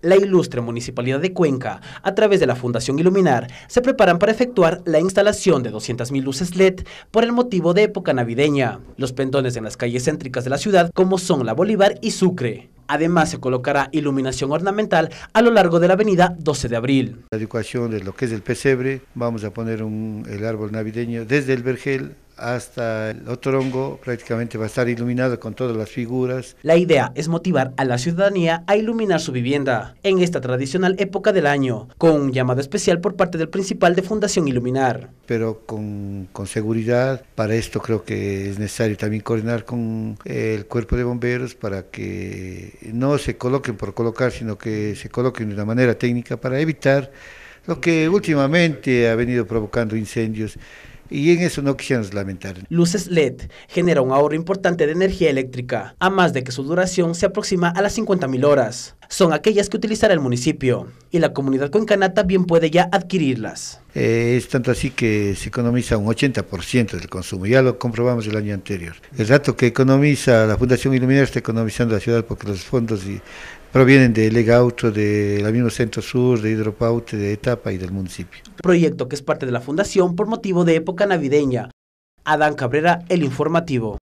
La ilustre Municipalidad de Cuenca, a través de la Fundación Iluminar, se preparan para efectuar la instalación de 200.000 luces LED por el motivo de época navideña. Los pendones en las calles céntricas de la ciudad, como son la Bolívar y Sucre. Además, se colocará iluminación ornamental a lo largo de la avenida 12 de abril. La educación de lo que es el pesebre, vamos a poner el árbol navideño desde el vergel hasta el otro hongo, prácticamente va a estar iluminado con todas las figuras. La idea es motivar a la ciudadanía a iluminar su vivienda en esta tradicional época del año, con un llamado especial por parte del principal de Fundación Iluminar. Pero con, con seguridad, para esto creo que es necesario también coordinar con eh, el cuerpo de bomberos para que no se coloquen por colocar, sino que se coloquen de una manera técnica para evitar lo que últimamente ha venido provocando incendios y en eso no quisiéramos lamentar. Luces LED genera un ahorro importante de energía eléctrica, a más de que su duración se aproxima a las 50.000 horas. Son aquellas que utilizará el municipio y la comunidad cuencana también puede ya adquirirlas. Eh, es tanto así que se economiza un 80% del consumo, ya lo comprobamos el año anterior. El dato que economiza la Fundación Iluminar está economizando la ciudad porque los fondos y provienen de Legauto, del misma Centro Sur, de Hidropaute, de Etapa y del municipio. Proyecto que es parte de la fundación por motivo de época navideña. Adán Cabrera, El Informativo.